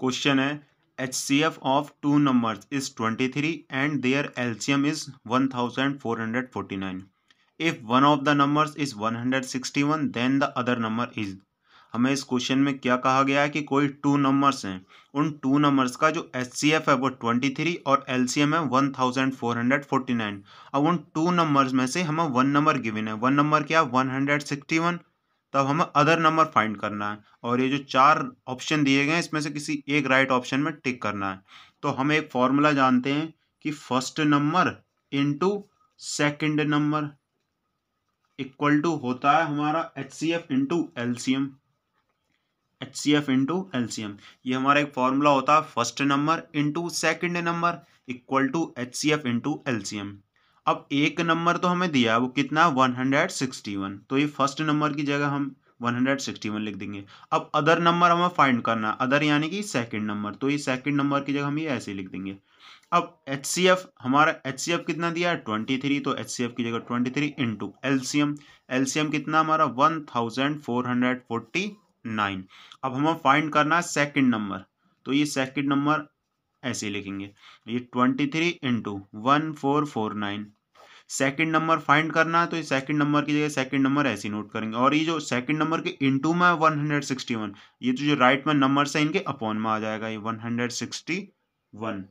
question है H C F of two number is twenty three and their M is one thousand four hundred forty nine if one of the number is one hundred sixty one then the other number is हमें इस question में क्या कहा गया है कि कोई two numbers हैं उन टू नंबर्स का जो एच सी एफ है वो ट्वेंटी थ्री और एल सी एम है one thousand four hundred forty nine अब उन टू नंबर्स में से हमें वन नंबर गिविन है वन नंबर क्या वन हंड्रेड सिक्सटी वन तब हमें अदर नंबर फाइंड करना है और ये जो चार ऑप्शन दिए गए हैं इसमें से किसी एक राइट ऑप्शन में टिक करना है तो हम एक फॉर्मूला जानते हैं कि first number into second number equal to होता है हमारा H C F into L C M H C F into L C M ये हमारा एक फॉर्मूला होता है first number into second number equal to H C F into L C M अब एक नंबर तो हमें दिया वो कितना 161 तो ये फर्स्ट नंबर की जगह हम 161 लिख देंगे अब अदर नंबर हमें फाइंड करना अदर यानी कि सेकंड नंबर तो ये सेकंड नंबर की जगह हम ये ऐसे लिख देंगे अब एच हमारा एच कितना दिया है ट्वेंटी तो एच की जगह ट्वेंटी थ्री इंटू एलसीएम कितना हमारा one thousand four hundred forty nine अब हमें फाइंड करना है सेकेंड नंबर तो ये सेकेंड नंबर ऐसे लिखेंगे ये twenty three into one four four nine second number find करना है तो सेकंड नंबर की जगह सेकंड नंबर ऐसे नोट करेंगे और ये जो सेकंड नंबर के इंटू में वन हंड्रेड सिक्सटी वन ये तो जो राइट में नंबर्स है इनके अपॉन में आ जाएगा ये वन हंड्रेड सिक्सटी वन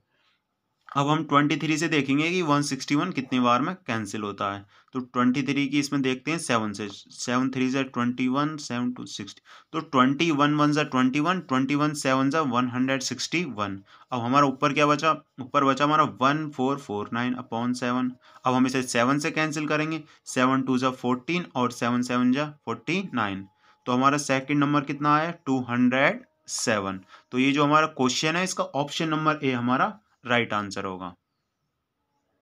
अब हम ट्वेंटी थ्री से देखेंगे कि वन सिक्सटी वन कितनी बार में कैंसिल होता है तो ट्वेंटी थ्री की इसमें देखते हैं सेवन से सेवन थ्री जै twenty one seven two sixty तो ट्वेंटी वन वन जै twenty one twenty one seven जै वन हंड्रेड सिक्सटी वन अब हमारा ऊपर क्या बचा ऊपर बचा हमारा one four four nine upon seven अब हम इसे सेवन से कैंसिल करेंगे सेवन टू जै फोर्टीन और सेवन सेवन जै फोर्टी नाइन तो हमारा सेकेंड नंबर कितना आया टू हंड्रेड सेवन तो ये जो हमारा क्वेश्चन है इसका ऑप्शन नंबर ए हमारा राइट आंसर होगा